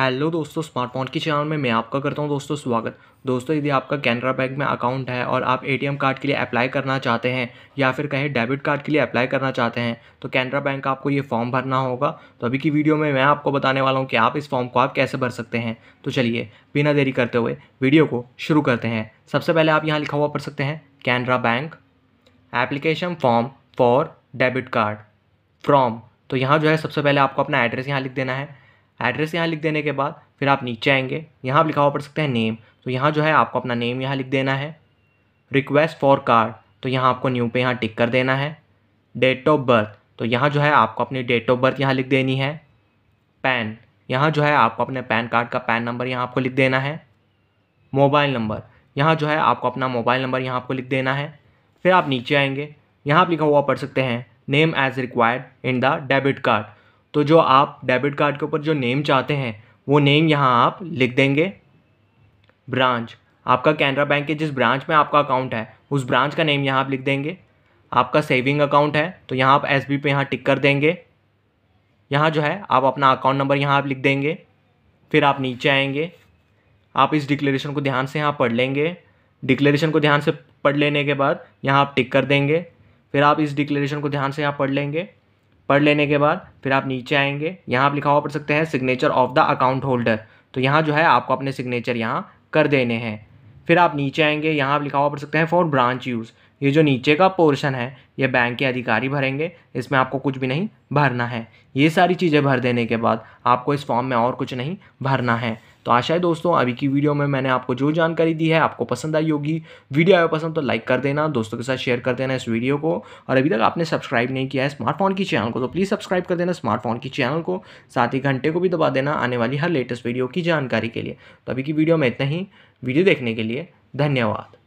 hello दोस्तों smartphone की channel में मैं आपका करता हूं दोस्तों स्वागत दोस्तों यदि आपका कैनरा बैंक में अकाउंट है और आप एटीएम कार्ड के लिए अप्लाई करना चाहते हैं या फिर कहीं डेबिट कार्ड के लिए अप्लाई करना चाहते हैं तो कैनरा बैंक आपको ये फॉर्म भरना होगा तो अभी की वीडियो में मैं आपको बताने वाला हूँ कि आप इस फॉर्म को आप कैसे भर सकते हैं तो चलिए बिना देरी करते हुए वीडियो को शुरू करते हैं सबसे पहले आप यहाँ लिखा हुआ पढ़ सकते हैं Canara bank application form for debit card from तो यहाँ जो है सबसे पहले आपको अपना एड्रेस यहाँ लिख देना है एड्रेस यहाँ लिख देने के बाद फिर आप नीचे आएंगे यहाँ आप लिखा हुआ पड़ सकते हैं नेम तो यहाँ जो है आपको अपना नेम यहाँ लिख देना है रिक्वेस्ट फॉर कार्ड तो यहाँ आपको न्यू पे यहाँ टिक कर देना है डेट ऑफ बर्थ तो यहाँ जो है आपको अपनी डेट ऑफ बर्थ यहाँ लिख देनी है पैन यहाँ जो है आपको अपने पैन कार्ड का पैन नंबर यहाँ आपको लिख देना है मोबाइल नंबर यहाँ जो है आपको अपना मोबाइल नंबर यहाँ आपको लिख देना है फिर आप नीचे आएंगे यहाँ आप लिखा हुआ पढ़ सकते हैं name as required in the debit card तो जो आप डेबिट कार्ड के ऊपर जो नेम चाहते हैं वो नेम यहाँ आप लिख देंगे ब्रांच आपका कैनरा बैंक के जिस ब्रांच में आपका अकाउंट है उस ब्रांच का नेम यहाँ आप लिख देंगे आपका सेविंग अकाउंट है तो यहाँ आप एस बी पे यहाँ टिक कर देंगे यहाँ जो है आप अपना अकाउंट नंबर यहाँ आप लिख देंगे फिर आप नीचे आएंगे आप इस डिक्लेरेशन को ध्यान से यहाँ पढ़ लेंगे डिक्लेरेशन को ध्यान से पढ़ लेने के बाद यहाँ आप टिक कर देंगे फिर आप इस डिक्लेरेशन को ध्यान से यहाँ पढ़ लेंगे पढ़ लेने के बाद फिर आप नीचे आएंगे यहाँ आप लिखा हुआ पढ़ सकते हैं signature of the account holder तो यहाँ जो है आपको अपने सिग्नेचर यहाँ कर देने हैं फिर आप नीचे आएंगे यहाँ आप लिखा हुआ पढ़ सकते हैं फॉर ब्रांच यूज़ ये जो नीचे का पोर्शन है ये बैंक के अधिकारी भरेंगे इसमें आपको कुछ भी नहीं भरना है ये सारी चीज़ें भर देने के बाद आपको इस फॉर्म में और कुछ नहीं भरना है तो आशा है दोस्तों अभी की वीडियो में मैंने आपको जो जानकारी दी है आपको पसंद आई होगी वीडियो आया पसंद तो लाइक कर देना दोस्तों के साथ शेयर कर देना इस वीडियो को और अभी तक आपने सब्सक्राइब नहीं किया है स्मार्टफोन की चैनल को तो प्लीज़ सब्सक्राइब कर देना स्मार्टफोन की चैनल को साथ ही घंटे को भी दबा देना आने वाली हर लेटेस्ट वीडियो की जानकारी के लिए तो अभी की वीडियो में इतना ही वीडियो देखने के लिए धन्यवाद